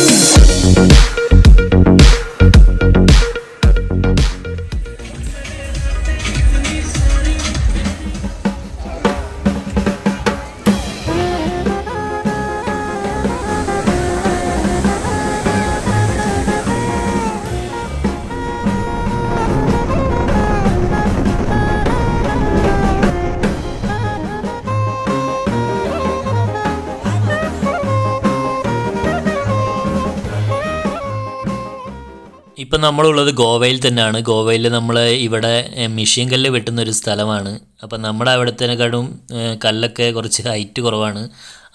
Thank you. ഇപ്പം നമ്മളുള്ളത് ഗോവയിൽ തന്നെയാണ് ഗോവയിൽ നമ്മൾ ഇവിടെ മിഷീൻ കല്ല് വെട്ടുന്ന ഒരു സ്ഥലമാണ് അപ്പം നമ്മുടെ അവിടത്തേക്കാളും കല്ലൊക്കെ കുറച്ച് ഹൈറ്റ് കുറവാണ്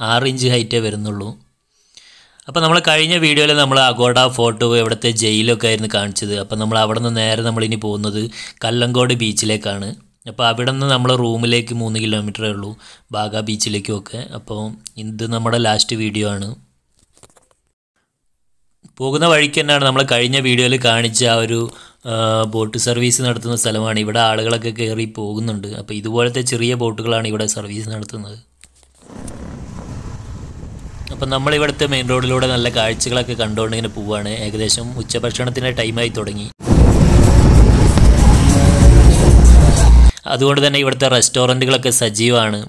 ആറ് ഇഞ്ച് ഹൈറ്റേ വരുന്നുള്ളൂ അപ്പോൾ നമ്മൾ കഴിഞ്ഞ വീഡിയോയിൽ നമ്മൾ അഗോഡ ഫോർട്ടോ ഇവിടുത്തെ ജയിലൊക്കെ ആയിരുന്നു കാണിച്ചത് അപ്പോൾ നമ്മൾ അവിടെ നിന്ന് നേരെ നമ്മളിനി പോകുന്നത് കല്ലങ്കോട് ബീച്ചിലേക്കാണ് അപ്പോൾ അവിടെ നിന്ന് നമ്മൾ റൂമിലേക്ക് മൂന്ന് കിലോമീറ്ററേ ഉള്ളൂ ബാഗ ബീച്ചിലേക്കും ഒക്കെ അപ്പോൾ ഇത് നമ്മുടെ ലാസ്റ്റ് വീഡിയോ ആണ് പോകുന്ന വഴിക്ക് തന്നെയാണ് നമ്മൾ കഴിഞ്ഞ വീഡിയോയിൽ കാണിച്ച ആ ഒരു ബോട്ട് സർവീസ് നടത്തുന്ന സ്ഥലമാണ് ഇവിടെ ആളുകളൊക്കെ കയറി പോകുന്നുണ്ട് അപ്പോൾ ഇതുപോലത്തെ ചെറിയ ബോട്ടുകളാണ് ഇവിടെ സർവീസ് നടത്തുന്നത് അപ്പം നമ്മളിവിടുത്തെ മെയിൻ റോഡിലൂടെ നല്ല കാഴ്ചകളൊക്കെ കണ്ടുകൊണ്ട് ഇങ്ങനെ പോവുകയാണ് ഏകദേശം ഉച്ചഭക്ഷണത്തിൻ്റെ ടൈമായി തുടങ്ങി അതുകൊണ്ട് തന്നെ ഇവിടുത്തെ റെസ്റ്റോറൻറ്റുകളൊക്കെ സജീവമാണ്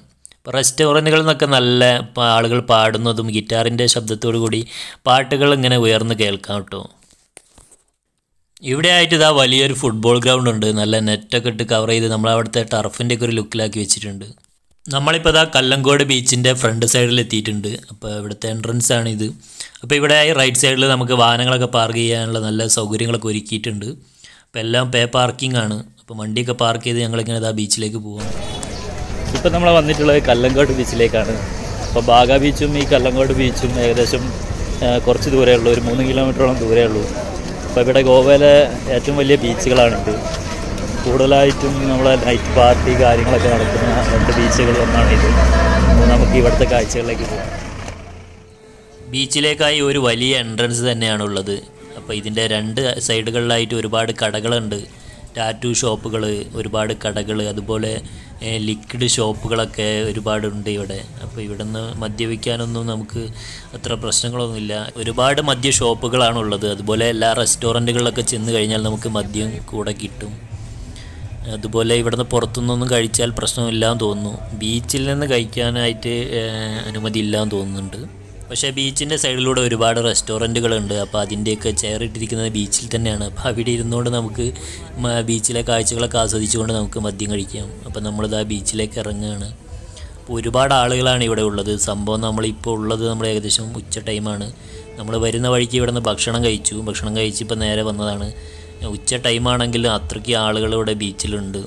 റെസ്റ്റോറൻറ്റുകളിൽ നിന്നൊക്കെ നല്ല ആളുകൾ പാടുന്നതും ഗിറ്റാറിൻ്റെ ശബ്ദത്തോടു കൂടി പാട്ടുകൾ ഇങ്ങനെ ഉയർന്ന് കേൾക്കാം കേട്ടോ ഇവിടെ ആയിട്ട് ഇതാ വലിയൊരു ഫുട്ബോൾ ഗ്രൗണ്ട് ഉണ്ട് നല്ല നെറ്റൊക്കെ ഇട്ട് കവർ ചെയ്ത് നമ്മളവിടുത്തെ ടർഫിൻ്റെ ഒക്കെ ഒരു ലുക്കിലാക്കി വെച്ചിട്ടുണ്ട് നമ്മളിപ്പോൾ ഇതാ കല്ലങ്കോട് ബീച്ചിൻ്റെ ഫ്രണ്ട് സൈഡിൽ എത്തിയിട്ടുണ്ട് അപ്പോൾ ഇവിടുത്തെ എൻട്രൻസ് ആണ് ഇത് അപ്പോൾ ഇവിടെ റൈറ്റ് സൈഡിൽ നമുക്ക് വാഹനങ്ങളൊക്കെ പാർക്ക് ചെയ്യാനുള്ള നല്ല സൗകര്യങ്ങളൊക്കെ ഒരുക്കിയിട്ടുണ്ട് അപ്പോൾ എല്ലാം പേ പാർക്കിംഗ് ആണ് അപ്പോൾ വണ്ടിയൊക്കെ പാർക്ക് ചെയ്ത് ഞങ്ങളിങ്ങനെ ഇതാ ബീച്ചിലേക്ക് പോകാം ഇപ്പം നമ്മൾ വന്നിട്ടുള്ളത് കല്ലങ്കോട്ട് ബീച്ചിലേക്കാണ് അപ്പോൾ ബാഗ ബീച്ചും ഈ കല്ലങ്കോട്ട് ബീച്ചും ഏകദേശം കുറച്ച് ദൂരേ ഉള്ളൂ ഒരു മൂന്ന് കിലോമീറ്ററോളം ദൂരേ ഉള്ളൂ അപ്പോൾ ഇവിടെ ഗോവയിലെ ഏറ്റവും വലിയ ബീച്ചുകളാണിത് കൂടുതലായിട്ടും നമ്മളെ നൈറ്റ് പാർട്ടി കാര്യങ്ങളൊക്കെ നടക്കുന്ന രണ്ട് ബീച്ചുകളിൽ ഒന്നാണ് ഇത് നമുക്ക് ഇവിടുത്തെ കാഴ്ചകളിലേക്ക് പോകാം ബീച്ചിലേക്കായി ഒരു വലിയ എൻട്രൻസ് തന്നെയാണുള്ളത് അപ്പോൾ ഇതിൻ്റെ രണ്ട് സൈഡുകളിലായിട്ട് ഒരുപാട് കടകളുണ്ട് ടാറ്റു ഷോപ്പുകൾ ഒരുപാട് കടകൾ അതുപോലെ ലിക്വിഡ് ഷോപ്പുകളൊക്കെ ഒരുപാടുണ്ട് ഇവിടെ അപ്പോൾ ഇവിടെ നിന്ന് മദ്യപിക്കാനൊന്നും നമുക്ക് അത്ര പ്രശ്നങ്ങളൊന്നുമില്ല ഒരുപാട് മദ്യ ഷോപ്പുകളാണുള്ളത് അതുപോലെ എല്ലാ റെസ്റ്റോറൻറ്റുകളിലൊക്കെ ചെന്ന് കഴിഞ്ഞാൽ നമുക്ക് മദ്യം കൂടെ കിട്ടും അതുപോലെ ഇവിടുന്ന് പുറത്തുനിന്നൊന്നും കഴിച്ചാൽ പ്രശ്നമില്ലാന്ന് തോന്നുന്നു ബീച്ചിൽ നിന്ന് കഴിക്കാനായിട്ട് അനുമതി ഇല്ലാന്ന് തോന്നുന്നുണ്ട് പക്ഷേ ബീച്ചിൻ്റെ സൈഡിലൂടെ ഒരുപാട് റെസ്റ്റോറൻറ്റുകളുണ്ട് അപ്പോൾ അതിൻ്റെയൊക്കെ ചെയർ ഇട്ടിരിക്കുന്നത് ബീച്ചിൽ തന്നെയാണ് അപ്പോൾ അവിടെ ഇരുന്നുകൊണ്ട് നമുക്ക് ബീച്ചിലെ കാഴ്ചകളൊക്കെ ആസ്വദിച്ചുകൊണ്ട് നമുക്ക് മദ്യം കഴിക്കാം അപ്പോൾ നമ്മളിത് ആ ബീച്ചിലേക്ക് ഇറങ്ങുകയാണ് അപ്പോൾ ഒരുപാട് ആളുകളാണ് ഇവിടെ ഉള്ളത് സംഭവം നമ്മളിപ്പോൾ ഉള്ളത് നമ്മൾ ഏകദേശം ഉച്ച ടൈമാണ് നമ്മൾ വരുന്ന വഴിക്ക് ഇവിടെ നിന്ന് ഭക്ഷണം കഴിച്ചു ഭക്ഷണം കഴിച്ച് ഇപ്പോൾ നേരെ വന്നതാണ് ഉച്ച ടൈമാണെങ്കിലും അത്രയ്ക്ക് ആളുകൾ ഇവിടെ ബീച്ചിലുണ്ട്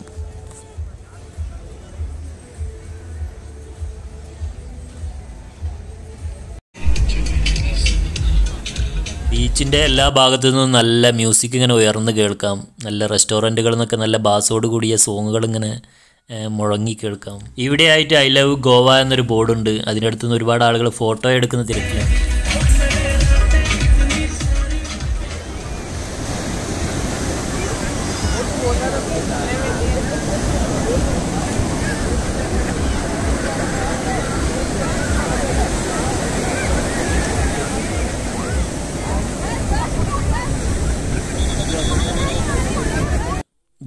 ബീച്ചിൻ്റെ എല്ലാ ഭാഗത്തു നിന്നും നല്ല മ്യൂസിക് ഇങ്ങനെ ഉയർന്ന് കേൾക്കാം നല്ല റെസ്റ്റോറൻറ്റുകളിൽ നിന്നൊക്കെ നല്ല ബാസോട് കൂടിയ സോങ്ങുകൾ ഇങ്ങനെ മുഴങ്ങി കേൾക്കാം ആയിട്ട് ഐ ലവ് ഗോവ എന്നൊരു ബോർഡുണ്ട് അതിനടുത്ത് നിന്ന് ഒരുപാട് ആളുകൾ ഫോട്ടോ എടുക്കുന്ന തിരക്കിലാണ്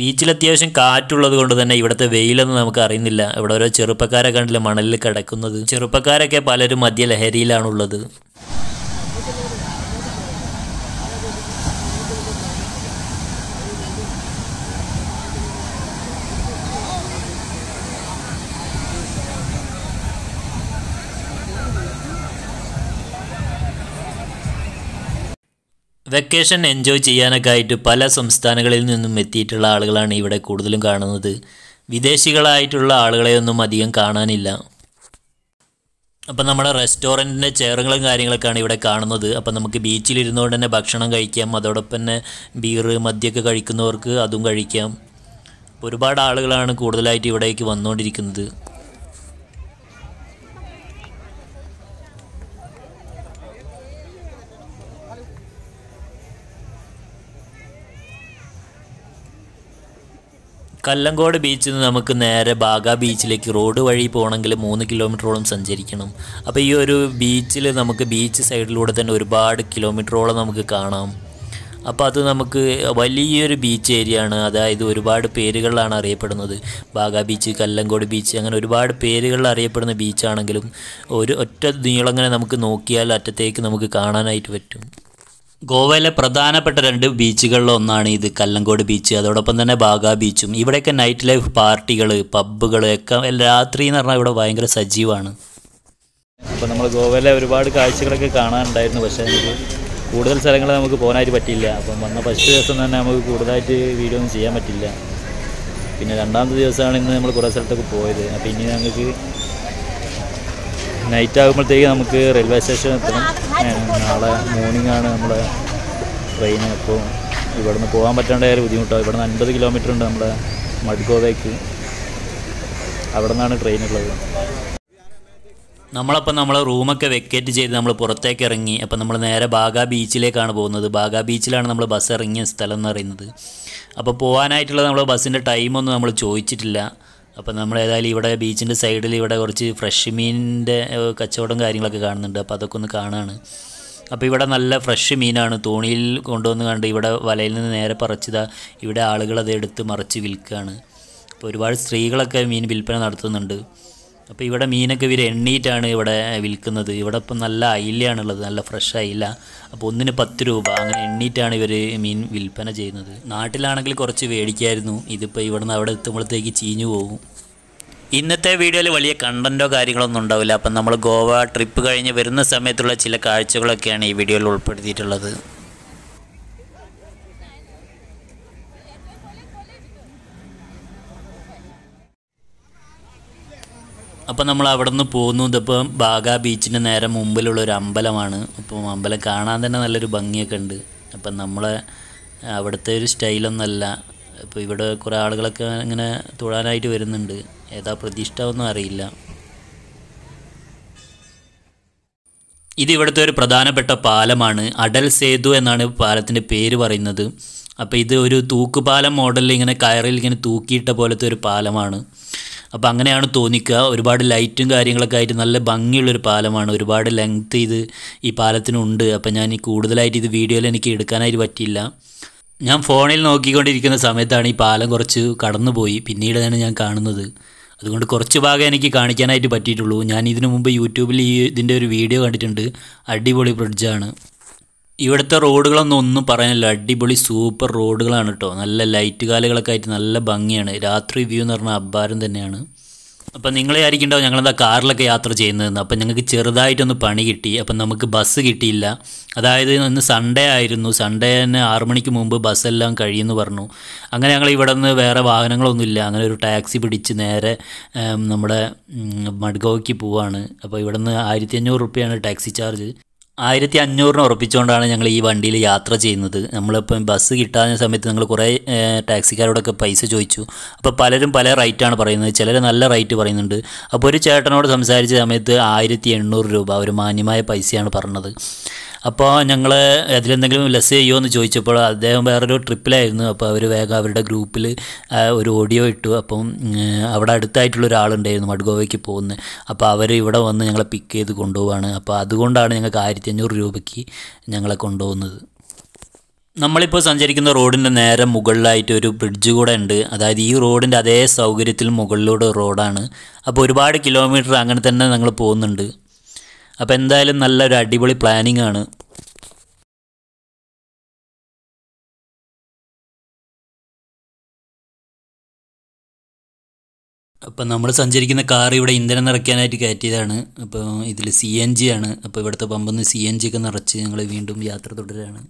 ബീച്ചിൽ അത്യാവശ്യം കാറ്റുള്ളത് കൊണ്ട് തന്നെ ഇവിടുത്തെ വെയിലൊന്നും നമുക്ക് അറിയുന്നില്ല ഇവിടെ ഓരോ ചെറുപ്പക്കാരെ കണ്ടില്ല മണലിൽ കിടക്കുന്നത് ചെറുപ്പക്കാരൊക്കെ പലരും മദ്യലഹരിയിലാണുള്ളത് വെക്കേഷൻ എൻജോയ് ചെയ്യാനൊക്കെ ആയിട്ട് പല സംസ്ഥാനങ്ങളിൽ നിന്നും എത്തിയിട്ടുള്ള ആളുകളാണ് ഇവിടെ കൂടുതലും കാണുന്നത് വിദേശികളായിട്ടുള്ള ആളുകളെയൊന്നും അധികം കാണാനില്ല അപ്പം നമ്മുടെ റെസ്റ്റോറൻറ്റിൻ്റെ ചെയറുകളും കാര്യങ്ങളൊക്കെയാണ് ഇവിടെ കാണുന്നത് അപ്പം നമുക്ക് ബീച്ചിലിരുന്നുകൊണ്ട് തന്നെ ഭക്ഷണം കഴിക്കാം അതോടൊപ്പം തന്നെ ബീറ് മദ്യമൊക്കെ കഴിക്കുന്നവർക്ക് അതും കഴിക്കാം ഒരുപാട് ആളുകളാണ് കൂടുതലായിട്ട് ഇവിടേക്ക് വന്നുകൊണ്ടിരിക്കുന്നത് കല്ലങ്കോട് ബീച്ചിൽ നിന്ന് നമുക്ക് നേരെ ബാഗ ബീച്ചിലേക്ക് റോഡ് വഴി പോകണമെങ്കിൽ മൂന്ന് കിലോമീറ്ററോളം സഞ്ചരിക്കണം അപ്പോൾ ഈ ഒരു ബീച്ചിൽ നമുക്ക് ബീച്ച് സൈഡിലൂടെ തന്നെ ഒരുപാട് കിലോമീറ്ററോളം നമുക്ക് കാണാം അപ്പോൾ അത് നമുക്ക് വലിയൊരു ബീച്ച് ഏരിയ ആണ് അതായത് ഒരുപാട് പേരുകളിലാണ് അറിയപ്പെടുന്നത് ബാഗ ബീച്ച് കല്ലങ്കോട് ബീച്ച് അങ്ങനെ ഒരുപാട് പേരുകളിൽ അറിയപ്പെടുന്ന ബീച്ചാണെങ്കിലും ഒരു ഒറ്റ നീളങ്ങനെ നമുക്ക് നോക്കിയാൽ അറ്റത്തേക്ക് നമുക്ക് കാണാനായിട്ട് പറ്റും ഗോവയിലെ പ്രധാനപ്പെട്ട രണ്ട് ബീച്ചുകളിൽ ഒന്നാണ് ഇത് കല്ലങ്കോട് ബീച്ച് അതോടൊപ്പം തന്നെ ബാഗ ബീച്ചും ഇവിടെയൊക്കെ നൈറ്റ് ലൈഫ് പാർട്ടികൾ പബ്ബുകൾ ഒക്കെ രാത്രി എന്ന് പറഞ്ഞാൽ ഇവിടെ ഭയങ്കര സജീവമാണ് അപ്പോൾ നമ്മൾ ഗോവയിലെ ഒരുപാട് കാഴ്ചകളൊക്കെ കാണാനുണ്ടായിരുന്നു പക്ഷേ നമുക്ക് കൂടുതൽ സ്ഥലങ്ങൾ നമുക്ക് പോകാനായിട്ട് പറ്റില്ല അപ്പം വന്ന ഫസ്റ്റ് ദിവസം തന്നെ നമുക്ക് കൂടുതലായിട്ട് വീഡിയോ ഒന്നും ചെയ്യാൻ പറ്റില്ല പിന്നെ രണ്ടാമത്തെ ദിവസമാണ് ഇന്ന് നമ്മൾ കുറേ സ്ഥലത്തൊക്കെ പോയത് അപ്പോൾ ഇനി ഞങ്ങൾക്ക് നൈറ്റ് ആകുമ്പോഴത്തേക്ക് നമുക്ക് റെയിൽവേ സ്റ്റേഷൻ എത്തണം നാളെ മോർണിംഗ് ആണ് നമ്മൾ ട്രെയിൻ അപ്പോൾ ഇവിടുന്ന് പോകാൻ പറ്റാണ്ടായാലും ബുദ്ധിമുട്ടാണ് നിന്ന് അൻപത് കിലോമീറ്റർ ഉണ്ട് നമ്മുടെ മഡ്ഗോവയ്ക്ക് അവിടെ നിന്നാണ് ട്രെയിൻ ഉള്ളത് നമ്മളപ്പം നമ്മളെ റൂമൊക്കെ വെക്കേറ്റ് ചെയ്ത് നമ്മൾ പുറത്തേക്ക് ഇറങ്ങി അപ്പം നമ്മൾ നേരെ ബാഗ ബീച്ചിലേക്കാണ് പോകുന്നത് ബാഗ ബീച്ചിലാണ് നമ്മൾ ബസ് ഇറങ്ങിയ സ്ഥലം എന്ന് പറയുന്നത് അപ്പോൾ പോകാനായിട്ടുള്ള നമ്മൾ ബസ്സിൻ്റെ ടൈമൊന്നും നമ്മൾ ചോദിച്ചിട്ടില്ല അപ്പോൾ നമ്മൾ ഏതായാലും ഇവിടെ ബീച്ചിൻ്റെ സൈഡിൽ ഇവിടെ കുറച്ച് ഫ്രഷ് മീനിൻ്റെ കച്ചവടം കാര്യങ്ങളൊക്കെ കാണുന്നുണ്ട് അപ്പോൾ അതൊക്കെ ഒന്ന് കാണുകയാണ് അപ്പോൾ ഇവിടെ നല്ല ഫ്രഷ് മീനാണ് തോണിയിൽ കൊണ്ടുവന്ന് കണ്ട് ഇവിടെ വലയിൽ നിന്ന് നേരെ പറിച്ചതാ ഇവിടെ ആളുകൾ അത് എടുത്ത് മറിച്ച് വിൽക്കുകയാണ് അപ്പോൾ ഒരുപാട് സ്ത്രീകളൊക്കെ മീൻ വിൽപ്പന നടത്തുന്നുണ്ട് അപ്പോൾ ഇവിടെ മീനൊക്കെ ഇവർ എണ്ണീറ്റാണ് ഇവിടെ വിൽക്കുന്നത് ഇവിടെ ഇപ്പം നല്ല അയിലാണുള്ളത് നല്ല ഫ്രഷ് അയില അപ്പോൾ ഒന്നിന് പത്ത് രൂപ അങ്ങനെ എണ്ണീറ്റാണ് ഇവർ മീൻ വിൽപ്പന ചെയ്യുന്നത് നാട്ടിലാണെങ്കിൽ കുറച്ച് മേടിക്കായിരുന്നു ഇതിപ്പോൾ ഇവിടെ നിന്ന് അവിടെ എത്തുമ്പോഴത്തേക്ക് ചീഞ്ഞു പോകും ഇന്നത്തെ വീഡിയോയിൽ വലിയ കണ്ടൻറ്റോ കാര്യങ്ങളൊന്നും ഉണ്ടാവില്ല അപ്പം നമ്മൾ ഗോവ ട്രിപ്പ് കഴിഞ്ഞ് വരുന്ന സമയത്തുള്ള ചില കാഴ്ചകളൊക്കെയാണ് ഈ വീഡിയോയിൽ ഉൾപ്പെടുത്തിയിട്ടുള്ളത് അപ്പോൾ നമ്മൾ അവിടെ നിന്ന് പോകുന്നു ഇതിപ്പം ബാഗ ബീച്ചിൻ്റെ നേരെ മുമ്പിലുള്ള ഒരു അമ്പലമാണ് അപ്പം അമ്പലം കാണാൻ തന്നെ നല്ലൊരു ഭംഗിയൊക്കെ ഉണ്ട് അപ്പം നമ്മളെ അവിടുത്തെ ഒരു സ്റ്റൈലൊന്നല്ല ഇപ്പോൾ ഇവിടെ കുറേ ആളുകളൊക്കെ ഇങ്ങനെ തൊഴാനായിട്ട് വരുന്നുണ്ട് ഏതാ പ്രതിഷ്ഠ ഒന്നും അറിയില്ല ഇത് ഇവിടുത്തെ ഒരു പ്രധാനപ്പെട്ട പാലമാണ് അടൽ സേതു എന്നാണ് പാലത്തിൻ്റെ പേര് പറയുന്നത് അപ്പോൾ ഇത് ഒരു തൂക്കുപാലം മോഡലിൽ ഇങ്ങനെ കയറിൽ ഇങ്ങനെ തൂക്കിയിട്ട പോലത്തെ ഒരു പാലമാണ് അപ്പോൾ അങ്ങനെയാണ് തോന്നിക്കുക ഒരുപാട് ലൈറ്റും കാര്യങ്ങളൊക്കെ ആയിട്ട് നല്ല ഭംഗിയുള്ളൊരു പാലമാണ് ഒരുപാട് ലെങ്ത്ത് ഇത് ഈ പാലത്തിനുണ്ട് അപ്പോൾ ഞാൻ ഈ കൂടുതലായിട്ട് ഇത് വീഡിയോയിൽ എനിക്ക് എടുക്കാനായിട്ട് പറ്റിയില്ല ഞാൻ ഫോണിൽ നോക്കിക്കൊണ്ടിരിക്കുന്ന സമയത്താണ് ഈ പാലം കുറച്ച് കടന്നുപോയി പിന്നീടാണ് ഞാൻ കാണുന്നത് അതുകൊണ്ട് കുറച്ച് ഭാഗം എനിക്ക് കാണിക്കാനായിട്ട് പറ്റിയിട്ടുള്ളൂ ഞാൻ ഇതിനു മുമ്പ് യൂട്യൂബിൽ ഈ ഇതിൻ്റെ ഒരു വീഡിയോ കണ്ടിട്ടുണ്ട് അടിപൊളി ബ്രിഡ്ജാണ് ഇവിടുത്തെ റോഡുകളൊന്നും ഒന്നും പറയാനില്ല അടിപൊളി സൂപ്പർ റോഡുകളാണ് കേട്ടോ നല്ല ലൈറ്റ് കാലുകളൊക്കെ ആയിട്ട് നല്ല ഭംഗിയാണ് രാത്രി വ്യൂ എന്ന് പറഞ്ഞാൽ അബ്ബാരം തന്നെയാണ് അപ്പം നിങ്ങളെ ആയിരിക്കുണ്ടാവും ഞങ്ങളെന്താ കാറിലൊക്കെ യാത്ര ചെയ്യുന്നതെന്ന് അപ്പം ഞങ്ങൾക്ക് ചെറുതായിട്ടൊന്ന് പണി കിട്ടി അപ്പം നമുക്ക് ബസ് കിട്ടിയില്ല അതായത് ഇന്ന് സൺഡേ ആയിരുന്നു സൺഡേ തന്നെ ആറു മണിക്ക് മുമ്പ് ബസ്സെല്ലാം കഴിയുമെന്ന് പറഞ്ഞു അങ്ങനെ ഞങ്ങൾ ഇവിടെ നിന്ന് വേറെ വാഹനങ്ങളൊന്നുമില്ല അങ്ങനെ ഒരു ടാക്സി പിടിച്ച് നേരെ നമ്മുടെ മഡ്ഗോയ്ക്ക് പോവാണ് അപ്പോൾ ഇവിടെ നിന്ന് ആയിരത്തി അഞ്ഞൂറ് റുപ്യയാണ് ടാക്സി ചാർജ് ആയിരത്തി അഞ്ഞൂറിന് ഉറപ്പിച്ചുകൊണ്ടാണ് ഞങ്ങൾ ഈ വണ്ടിയിൽ യാത്ര ചെയ്യുന്നത് നമ്മളിപ്പം ബസ് കിട്ടാത്ത സമയത്ത് നിങ്ങൾ കുറേ ടാക്സിക്കാരോടൊക്കെ പൈസ ചോദിച്ചു അപ്പോൾ പലരും പല റേറ്റാണ് പറയുന്നത് ചിലർ നല്ല റേറ്റ് പറയുന്നുണ്ട് അപ്പോൾ ഒരു ചേട്ടനോട് സംസാരിച്ച സമയത്ത് ആയിരത്തി രൂപ ഒരു മാന്യമായ പൈസയാണ് പറഞ്ഞത് അപ്പോൾ ഞങ്ങൾ അതിലെന്തെങ്കിലും ലെസ് ചെയ്യുമോ എന്ന് ചോദിച്ചപ്പോൾ അദ്ദേഹം വേറൊരു ട്രിപ്പിലായിരുന്നു അപ്പോൾ അവർ വേഗം അവരുടെ ഗ്രൂപ്പിൽ ഒരു ഓഡിയോ ഇട്ടു അപ്പം അവിടെ അടുത്തായിട്ടുള്ള ഒരാളുണ്ടായിരുന്നു മഡ്ഗോവയ്ക്ക് പോകുന്നത് അപ്പോൾ അവർ ഇവിടെ വന്ന് ഞങ്ങളെ പിക്ക് ചെയ്ത് കൊണ്ടുപോവാണ് അപ്പോൾ അതുകൊണ്ടാണ് ഞങ്ങൾക്ക് ആയിരത്തി അഞ്ഞൂറ് രൂപയ്ക്ക് ഞങ്ങളെ കൊണ്ടുപോകുന്നത് നമ്മളിപ്പോൾ സഞ്ചരിക്കുന്ന റോഡിൻ്റെ നേരെ മുകളിലായിട്ട് ഒരു ബ്രിഡ്ജ് കൂടെ ഉണ്ട് അതായത് ഈ റോഡിൻ്റെ അതേ സൗകര്യത്തിൽ മുകളിലൂടെ റോഡാണ് അപ്പോൾ ഒരുപാട് കിലോമീറ്റർ അങ്ങനെ തന്നെ ഞങ്ങൾ പോകുന്നുണ്ട് അപ്പോൾ എന്തായാലും നല്ലൊരു അടിപൊളി പ്ലാനിങ് ആണ് അപ്പം നമ്മൾ സഞ്ചരിക്കുന്ന കാർ ഇവിടെ ഇന്ധനം നിറയ്ക്കാനായിട്ട് കയറ്റിയതാണ് അപ്പോൾ ഇതിൽ സി എൻ ജി ആണ് അപ്പോൾ ഇവിടുത്തെ പമ്പിൽ സി എൻ ജി ഒക്കെ നിറച്ച് ഞങ്ങൾ വീണ്ടും യാത്ര തുടരുകയാണ്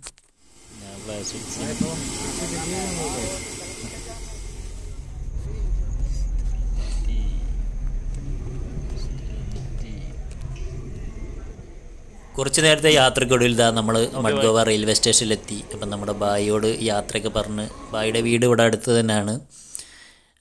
കുറച്ച് നേരത്തെ യാത്രയ്ക്കൊടുവിൽ ഇതാ നമ്മൾ മഡ്ഗോവ റെയിൽവേ സ്റ്റേഷനിലെത്തി അപ്പം നമ്മുടെ ബായിയോട് യാത്രയൊക്കെ പറഞ്ഞ് ബായിയുടെ വീട് ഇവിടെ അടുത്ത് തന്നെയാണ്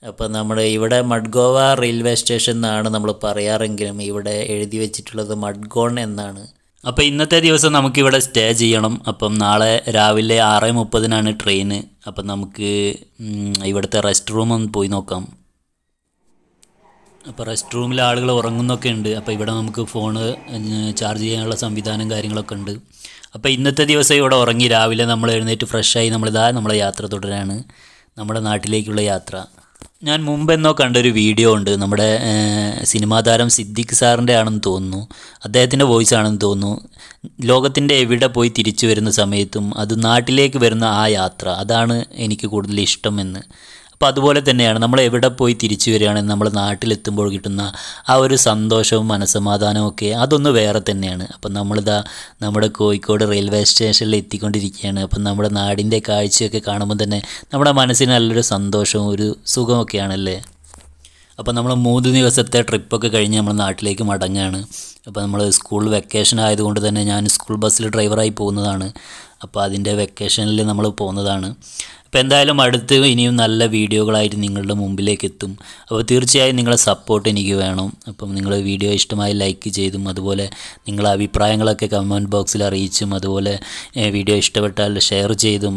അപ്പോൾ നമ്മൾ ഇവിടെ മഡ്ഗോവ റെയിൽവേ സ്റ്റേഷൻ എന്നാണ് നമ്മൾ പറയാറെങ്കിലും ഇവിടെ എഴുതി വെച്ചിട്ടുള്ളത് മഡ്ഗോൺ എന്നാണ് അപ്പോൾ ഇന്നത്തെ ദിവസം നമുക്കിവിടെ സ്റ്റേ ചെയ്യണം അപ്പം നാളെ രാവിലെ ആറ് മുപ്പതിനാണ് ട്രെയിന് അപ്പം നമുക്ക് ഇവിടുത്തെ റെസ്റ്റ് റൂം ഒന്ന് പോയി നോക്കാം അപ്പോൾ റെസ്റ്റ് റൂമിൽ ആളുകൾ ഉറങ്ങുന്നൊക്കെ ഉണ്ട് അപ്പോൾ ഇവിടെ നമുക്ക് ഫോണ് ചാർജ് ചെയ്യാനുള്ള സംവിധാനം കാര്യങ്ങളൊക്കെ ഉണ്ട് അപ്പോൾ ഇന്നത്തെ ദിവസം ഇവിടെ ഉറങ്ങി രാവിലെ നമ്മൾ എഴുന്നേറ്റ് ഫ്രഷായി നമ്മളിതാ നമ്മളെ യാത്ര തുടരാണ് നമ്മുടെ നാട്ടിലേക്കുള്ള യാത്ര ഞാൻ മുമ്പെന്നോ കണ്ടൊരു വീഡിയോ ഉണ്ട് നമ്മുടെ സിനിമാ താരം സിദ്ദിഖ് സാറിൻ്റെ ആണെന്ന് തോന്നുന്നു അദ്ദേഹത്തിൻ്റെ വോയിസ് ആണെന്ന് തോന്നുന്നു ലോകത്തിൻ്റെ എവിടെ പോയി തിരിച്ചു വരുന്ന സമയത്തും അത് നാട്ടിലേക്ക് വരുന്ന ആ യാത്ര അതാണ് എനിക്ക് കൂടുതൽ ഇഷ്ടമെന്ന് അപ്പം അതുപോലെ തന്നെയാണ് നമ്മൾ എവിടെ പോയി തിരിച്ചു വരികയാണെന്ന് നമ്മൾ നാട്ടിലെത്തുമ്പോൾ കിട്ടുന്ന ആ ഒരു സന്തോഷവും മനസമാധാനവും ഒക്കെ അതൊന്ന് വേറെ തന്നെയാണ് അപ്പം നമ്മളിതാ നമ്മുടെ കോഴിക്കോട് റെയിൽവേ സ്റ്റേഷനിൽ എത്തിക്കൊണ്ടിരിക്കുകയാണ് അപ്പം നമ്മുടെ നാടിൻ്റെ കാഴ്ചയൊക്കെ കാണുമ്പോൾ തന്നെ നമ്മുടെ മനസ്സിന് നല്ലൊരു സന്തോഷവും ഒരു സുഖമൊക്കെയാണല്ലേ അപ്പോൾ നമ്മൾ മൂന്ന് ദിവസത്തെ ട്രിപ്പൊക്കെ കഴിഞ്ഞ് നമ്മൾ നാട്ടിലേക്ക് മടങ്ങുകയാണ് അപ്പോൾ നമ്മൾ സ്കൂൾ വെക്കേഷൻ ആയതുകൊണ്ട് തന്നെ ഞാൻ സ്കൂൾ ബസ്സിൽ ഡ്രൈവറായി പോകുന്നതാണ് അപ്പോൾ അതിൻ്റെ വെക്കേഷനിൽ നമ്മൾ പോകുന്നതാണ് അപ്പോൾ എന്തായാലും അടുത്ത് ഇനിയും നല്ല വീഡിയോകളായിട്ട് നിങ്ങളുടെ മുമ്പിലേക്ക് എത്തും അപ്പോൾ തീർച്ചയായും നിങ്ങളെ സപ്പോർട്ട് എനിക്ക് വേണം അപ്പം നിങ്ങൾ വീഡിയോ ഇഷ്ടമായി ലൈക്ക് ചെയ്തും അതുപോലെ നിങ്ങളെ അഭിപ്രായങ്ങളൊക്കെ കമൻറ്റ് ബോക്സിൽ അറിയിച്ചും അതുപോലെ വീഡിയോ ഇഷ്ടപ്പെട്ടാൽ ഷെയർ ചെയ്തും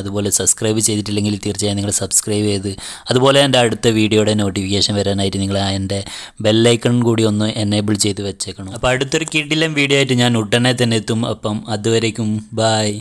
അതുപോലെ സബ്സ്ക്രൈബ് ചെയ്തിട്ടില്ലെങ്കിൽ തീർച്ചയായും നിങ്ങൾ സബ്സ്ക്രൈബ് ചെയ്ത് അതുപോലെ എൻ്റെ അടുത്ത വീഡിയോയുടെ നോട്ടിഫിക്കേഷൻ വരാനായിട്ട് നിങ്ങൾ എൻ്റെ ബെല്ലൈക്കൺ കൂടി ഒന്ന് എനേബിൾ ചെയ്ത് വെച്ചേക്കണം അപ്പോൾ അടുത്തൊരു കിടിലം വീഡിയോ ആയിട്ട് ഞാൻ ഉടനെ തന്നെ എത്തും അപ്പം അതുവരേക്കും ബായ്